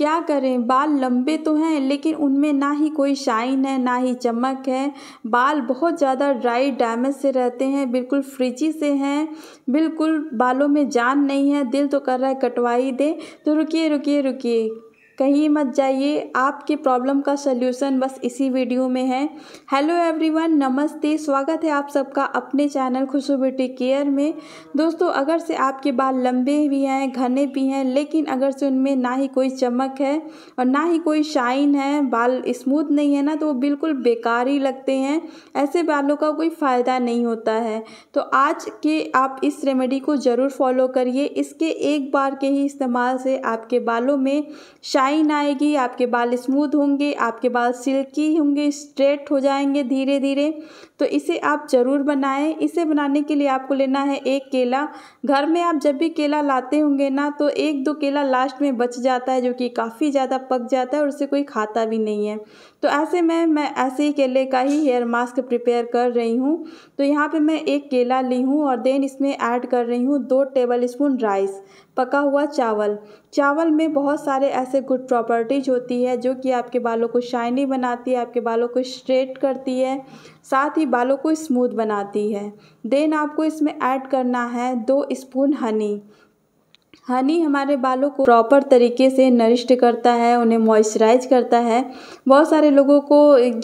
क्या करें बाल लंबे तो हैं लेकिन उनमें ना ही कोई शाइन है ना ही चमक है बाल बहुत ज़्यादा ड्राई डैमेज से रहते हैं बिल्कुल फ्रिजी से हैं बिल्कुल बालों में जान नहीं है दिल तो कर रहा है कटवाई दे तो रुकिए रुकिए रुकिए कहीं मत जाइए आपकी प्रॉब्लम का सलूशन बस इसी वीडियो में है हेलो एवरीवन नमस्ते स्वागत है आप सबका अपने चैनल खुशू ब्यूटी केयर में दोस्तों अगर से आपके बाल लंबे भी हैं घने भी हैं लेकिन अगर से उनमें ना ही कोई चमक है और ना ही कोई शाइन है बाल स्मूथ नहीं है ना तो वो बिल्कुल बेकार ही लगते हैं ऐसे बालों का कोई फ़ायदा नहीं होता है तो आज के आप इस रेमेडी को ज़रूर फॉलो करिए इसके एक बार के ही इस्तेमाल से आपके बालों में शाइन लाइन आएगी आपके बाल स्मूथ होंगे आपके बाल सिल्की होंगे स्ट्रेट हो जाएंगे धीरे धीरे तो इसे आप ज़रूर बनाएं इसे बनाने के लिए आपको लेना है एक केला घर में आप जब भी केला लाते होंगे ना तो एक दो केला लास्ट में बच जाता है जो कि काफ़ी ज़्यादा पक जाता है और उसे कोई खाता भी नहीं है तो ऐसे में मैं ऐसे ही केले का ही हेयर मास्क प्रिपेयर कर रही हूँ तो यहाँ पर मैं एक केला ली हूँ और देन इसमें ऐड कर रही हूँ दो टेबल स्पून राइस पका हुआ चावल चावल में बहुत सारे ऐसे गुड प्रॉपर्टीज़ होती है जो कि आपके बालों को शाइनी बनाती है आपके बालों को स्ट्रेट करती है साथ ही बालों को स्मूथ बनाती है देन आपको इसमें ऐड करना है दो स्पून हनी हनी हमारे बालों को प्रॉपर तरीके से नरिश्ड करता है उन्हें मॉइस्चराइज करता है बहुत सारे लोगों को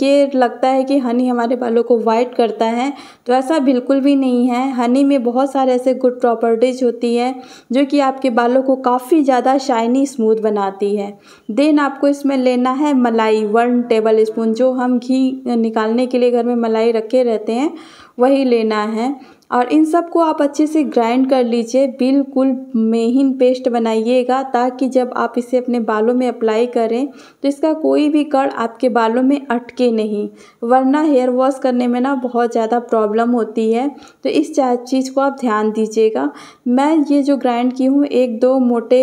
ये लगता है कि हनी हमारे बालों को वाइट करता है तो ऐसा बिल्कुल भी नहीं है हनी में बहुत सारे ऐसे गुड प्रॉपर्टीज होती है जो कि आपके बालों को काफ़ी ज़्यादा शाइनी स्मूथ बनाती है देन आपको इसमें लेना है मलाई वन टेबल स्पून जो हम घी निकालने के लिए घर में मलाई रखे रहते हैं वही लेना है और इन सब को आप अच्छे से ग्राइंड कर लीजिए बिल्कुल महीन पेस्ट बनाइएगा ताकि जब आप इसे अपने बालों में अप्लाई करें तो इसका कोई भी कड़ आपके बालों में अटके नहीं वरना हेयर वॉश करने में ना बहुत ज़्यादा प्रॉब्लम होती है तो इस चीज़ को आप ध्यान दीजिएगा मैं ये जो ग्राइंड की हूँ एक दो मोटे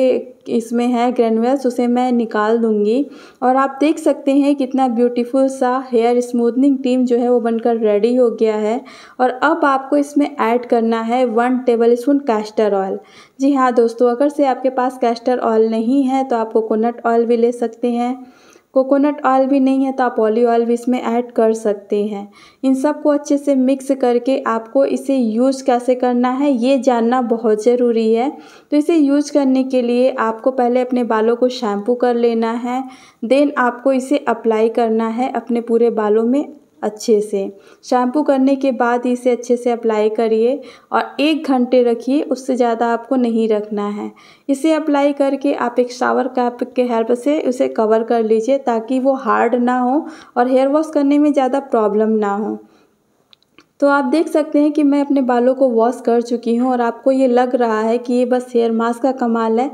इसमें है ग्रेनुअल्स उसे मैं निकाल दूंगी और आप देख सकते हैं कितना ब्यूटीफुल सा हेयर स्मूथनिंग क्रीम जो है वो बनकर रेडी हो गया है और अब आपको इसमें ऐड करना है one tablespoon castor oil जी हाँ दोस्तों अगर से आपके पास कैस्टर ऑयल नहीं है तो आप कोकोनट ऑयल भी ले सकते हैं कोकोनट ऑयल भी नहीं है तो आप ऑलिव ऑयल भी इसमें ऐड कर सकते हैं इन सब को अच्छे से मिक्स करके आपको इसे यूज़ कैसे करना है ये जानना बहुत ज़रूरी है तो इसे यूज करने के लिए आपको पहले अपने बालों को शैम्पू कर लेना है देन आपको इसे अप्लाई करना है अपने पूरे बालों में अच्छे से शैम्पू करने के बाद इसे अच्छे से अप्लाई करिए और एक घंटे रखिए उससे ज़्यादा आपको नहीं रखना है इसे अप्लाई करके आप एक शावर कैप के हेल्प से उसे कवर कर लीजिए ताकि वो हार्ड ना हो और हेयर वॉश करने में ज़्यादा प्रॉब्लम ना हो तो आप देख सकते हैं कि मैं अपने बालों को वॉश कर चुकी हूँ और आपको ये लग रहा है कि ये बस हेयर मास्क का कमाल है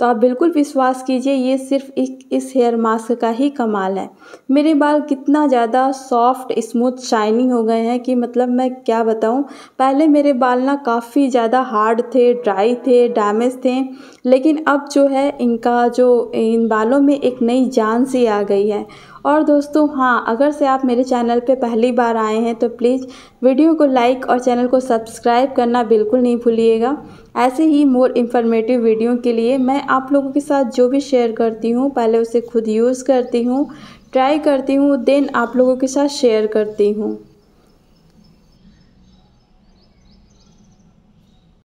तो आप बिल्कुल विश्वास कीजिए ये सिर्फ एक इस हेयर मास्क का ही कमाल है मेरे बाल कितना ज़्यादा सॉफ्ट स्मूथ शाइनिंग हो गए हैं कि मतलब मैं क्या बताऊँ पहले मेरे बाल ना काफ़ी ज़्यादा हार्ड थे ड्राई थे डैमेज थे लेकिन अब जो है इनका जो इन बालों में एक नई जान सी आ गई है और दोस्तों हाँ अगर से आप मेरे चैनल पे पहली बार आए हैं तो प्लीज़ वीडियो को लाइक और चैनल को सब्सक्राइब करना बिल्कुल नहीं भूलिएगा ऐसे ही मोर इन्फॉर्मेटिव वीडियो के लिए मैं आप लोगों के साथ जो भी शेयर करती हूँ पहले उसे खुद यूज़ करती हूँ ट्राई करती हूँ देन आप लोगों के साथ शेयर करती हूँ